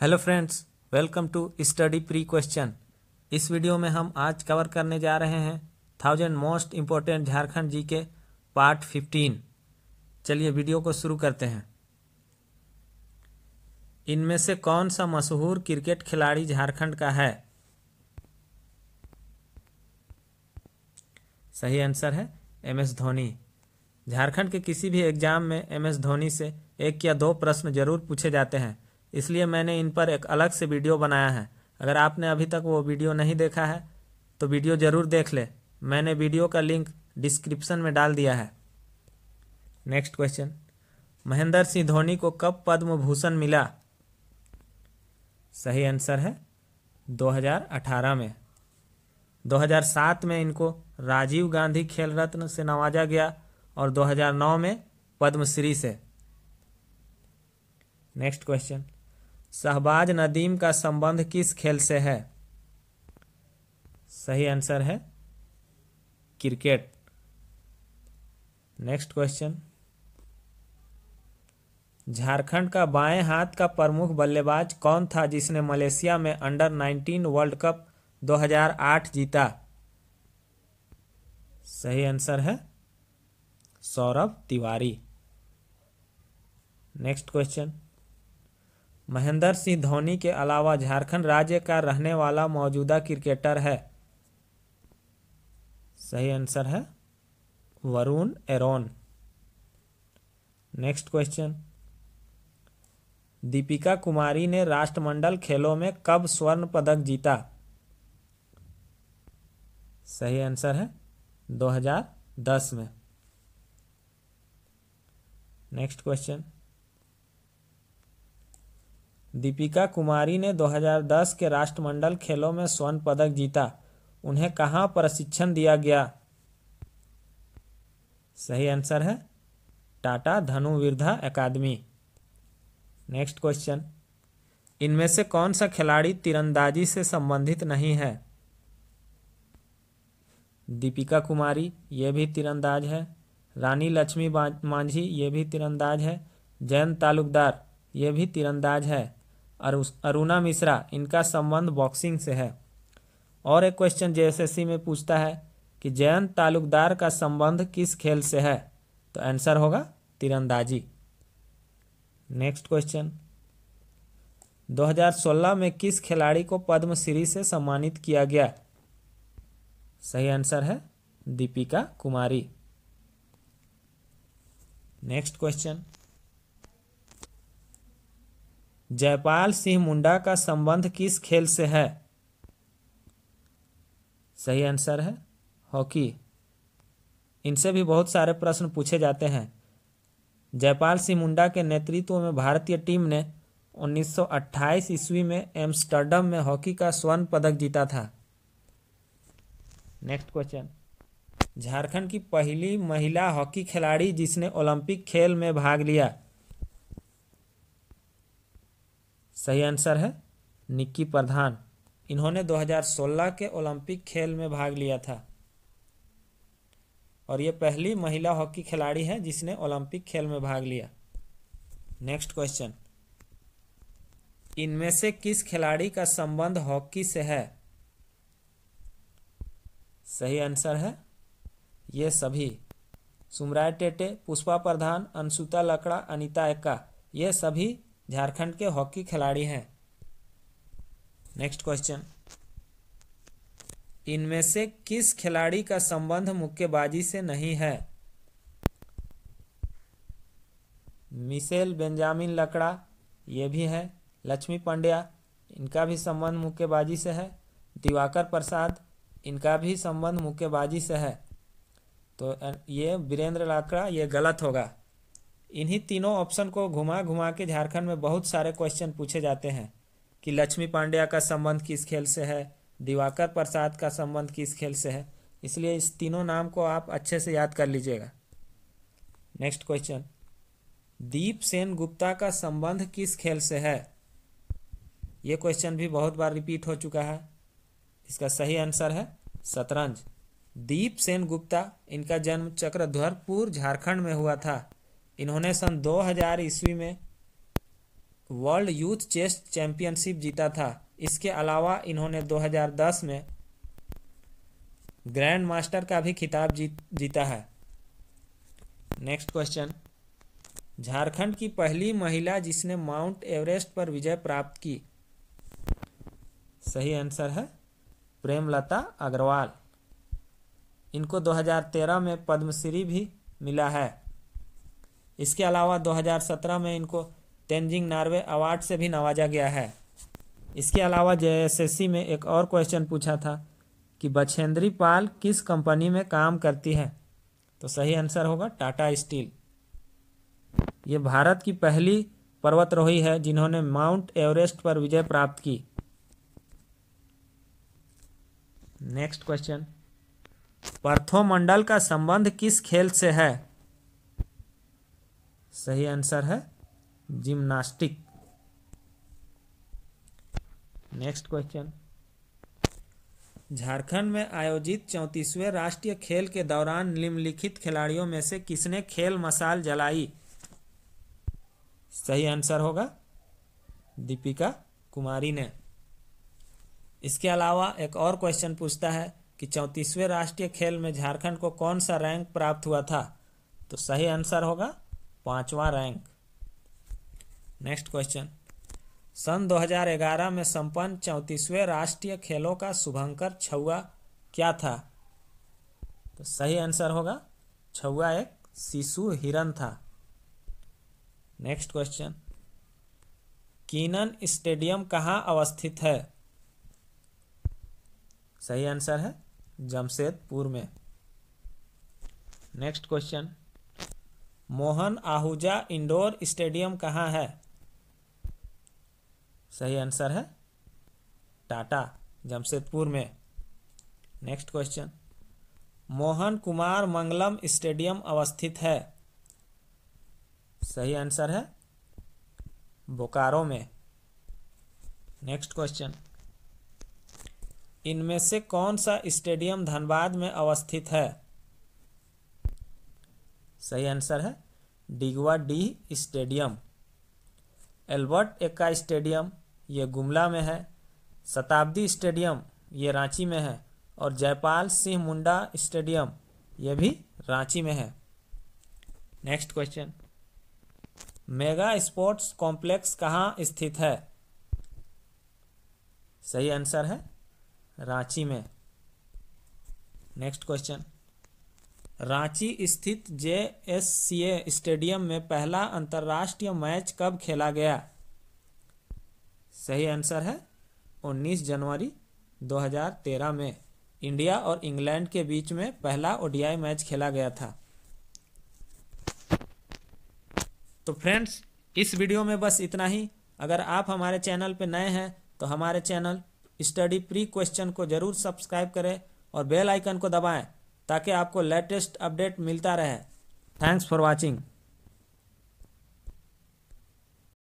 hello friends welcome to study pre question इस video में हम आज कवर करने जा रहे हैं thousand most important Jharkhand G K part fifteen चलिए वीडियो को शुरू करते हैं इनमें से कौन सा मशहूर क्रिकेट खिलाड़ी झारखंड का है सही आंसर है एम एस धोनी झारखंड के किसी भी एग्जाम में एम एस धोनी से एक या दो प्रश्न जरूर पूछे जाते हैं इसलिए मैंने इन पर एक अलग से वीडियो बनाया है अगर आपने अभी तक वो वीडियो नहीं देखा है तो वीडियो ज़रूर देख ले मैंने वीडियो का लिंक डिस्क्रिप्शन में डाल दिया है नेक्स्ट क्वेश्चन महेंद्र सिंह धोनी को कब पद्म भूषण मिला सही आंसर है 2018 में 2007 में इनको राजीव गांधी खेल रत्न से नवाजा गया और 2009 में पद्मश्री से नेक्स्ट क्वेश्चन शहबाज नदीम का संबंध किस खेल से है सही आंसर है क्रिकेट नेक्स्ट क्वेश्चन झारखंड का बाएं हाथ का प्रमुख बल्लेबाज कौन था जिसने मलेशिया में अंडर 19 वर्ल्ड कप 2008 जीता सही आंसर है सौरभ तिवारी नेक्स्ट क्वेश्चन महेंद्र सिंह धोनी के अलावा झारखंड राज्य का रहने वाला मौजूदा क्रिकेटर है सही आंसर है वरुण एरोन नेक्स्ट क्वेश्चन दीपिका कुमारी ने राष्ट्रमंडल खेलों में कब स्वर्ण पदक जीता सही आंसर है 2010 में नेक्स्ट क्वेश्चन दीपिका कुमारी ने 2010 के राष्ट्रमंडल खेलों में स्वर्ण पदक जीता उन्हें कहाँ प्रशिक्षण दिया गया सही आंसर है टाटा धनुविरधा अकादमी नेक्स्ट क्वेश्चन इनमें से कौन सा खिलाड़ी तीरंदाजी से संबंधित नहीं है दीपिका कुमारी ये भी तीरंदाज है रानी लक्ष्मी मांझी ये भी तीरंदाज है जयंत तालुकदार ये भी तीरंदाज है अरुणा मिश्रा इनका संबंध बॉक्सिंग से है और एक क्वेश्चन जेएसएससी में पूछता है कि जयंत तालुकदार का संबंध किस खेल से है तो आंसर होगा तीरंदाजी नेक्स्ट क्वेश्चन 2016 में किस खिलाड़ी को पद्मश्री से सम्मानित किया गया सही आंसर है दीपिका कुमारी नेक्स्ट क्वेश्चन जयपाल सिंह मुंडा का संबंध किस खेल से है सही आंसर है हॉकी इनसे भी बहुत सारे प्रश्न पूछे जाते हैं जयपाल सिंह मुंडा के नेतृत्व में भारतीय टीम ने 1928 ईस्वी में एम्स्टर्डम में हॉकी का स्वर्ण पदक जीता था नेक्स्ट क्वेश्चन झारखंड की पहली महिला हॉकी खिलाड़ी जिसने ओलंपिक खेल में भाग लिया सही आंसर है निक्की प्रधान इन्होंने 2016 के ओलंपिक खेल में भाग लिया था और ये पहली महिला हॉकी खिलाड़ी है जिसने ओलंपिक खेल में भाग लिया नेक्स्ट क्वेश्चन इनमें से किस खिलाड़ी का संबंध हॉकी से है सही आंसर है ये सभी सुमराय टेटे पुष्पा प्रधान अंशुता लकड़ा अनिता एक्का ये सभी झारखंड के हॉकी खिलाड़ी हैं नेक्स्ट क्वेश्चन इनमें से किस खिलाड़ी का संबंध मुक्केबाजी से नहीं है मिसेल बेंजामिन लकड़ा ये भी है लक्ष्मी पंड्या इनका भी संबंध मुक्केबाजी से है दिवाकर प्रसाद इनका भी संबंध मुक्केबाजी से है तो ये वीरेंद्र लाकड़ा ये गलत होगा इन्हीं तीनों ऑप्शन को घुमा घुमा के झारखंड में बहुत सारे क्वेश्चन पूछे जाते हैं कि लक्ष्मी पांड्या का संबंध किस खेल से है दिवाकर प्रसाद का संबंध किस खेल से है इसलिए इस तीनों नाम को आप अच्छे से याद कर लीजिएगा नेक्स्ट क्वेश्चन दीप सेन गुप्ता का संबंध किस खेल से है ये क्वेश्चन भी बहुत बार रिपीट हो चुका है इसका सही आंसर है शतरंज दीप सेन गुप्ता इनका जन्म चक्रधरपुर झारखंड में हुआ था इन्होंने सन 2000 ईस्वी में वर्ल्ड यूथ चेस चैंपियनशिप जीता था इसके अलावा इन्होंने 2010 में ग्रैंड मास्टर का भी खिताब जीत जीता है नेक्स्ट क्वेश्चन झारखंड की पहली महिला जिसने माउंट एवरेस्ट पर विजय प्राप्त की सही आंसर है प्रेमलता अग्रवाल इनको 2013 में पद्मश्री भी मिला है इसके अलावा 2017 में इनको तेंजिंग नार्वे अवार्ड से भी नवाजा गया है इसके अलावा जेएसएससी में एक और क्वेश्चन पूछा था कि बछेंद्री पाल किस कंपनी में काम करती है तो सही आंसर होगा टाटा स्टील ये भारत की पहली पर्वतरोही है जिन्होंने माउंट एवरेस्ट पर विजय प्राप्त की नेक्स्ट क्वेश्चन पर्थोमंडल का संबंध किस खेल से है सही आंसर है जिम्नास्टिक नेक्स्ट क्वेश्चन झारखंड में आयोजित चौंतीसवें राष्ट्रीय खेल के दौरान निम्नलिखित खिलाड़ियों में से किसने खेल मसाल जलाई सही आंसर होगा दीपिका कुमारी ने इसके अलावा एक और क्वेश्चन पूछता है कि चौंतीसवें राष्ट्रीय खेल में झारखंड को कौन सा रैंक प्राप्त हुआ था तो सही आंसर होगा पांचवा रैंक नेक्स्ट क्वेश्चन सन 2011 में संपन्न चौंतीसवें राष्ट्रीय खेलों का शुभंकर छुआ क्या था तो सही आंसर होगा छुआ एक शिशु हिरन था नेक्स्ट क्वेश्चन कीनन स्टेडियम कहाँ अवस्थित है सही आंसर है जमशेदपुर में next question Mohan Ahuja indoor stadium कहाँ है सही आंसर है टाटा जमशेदपुर में next question Mohan Kumar Mangalam stadium अवस्थित है सही आंसर है बोकारो में नेक्स्ट क्वेश्चन इनमें से कौन सा स्टेडियम धनबाद में अवस्थित है सही आंसर है Digwadih stadium Albert Ekka stadium ये गुमला में है शताब्दी स्टेडियम ये रांची में है और जयपाल सिंह मुंडा स्टेडियम ये भी रांची में है next question mega sports complex कहाँ स्थित है सही आंसर है रांची में नेक्स्ट क्वेश्चन रांची स्थित जे एस सी ए स्टेडियम में पहला अंतर्राष्ट्रीय मैच कब खेला गया सही आंसर है 19 जनवरी 2013 में इंडिया और इंग्लैंड के बीच में पहला ओडीआई मैच खेला गया था तो फ्रेंड्स इस वीडियो में बस इतना ही अगर आप हमारे चैनल पर नए हैं तो हमारे चैनल स्टडी प्री क्वेश्चन को ज़रूर सब्सक्राइब करें और बेल आइकन को दबाएं ताकि आपको लेटेस्ट अपडेट मिलता रहे थैंक्स फॉर वॉचिंग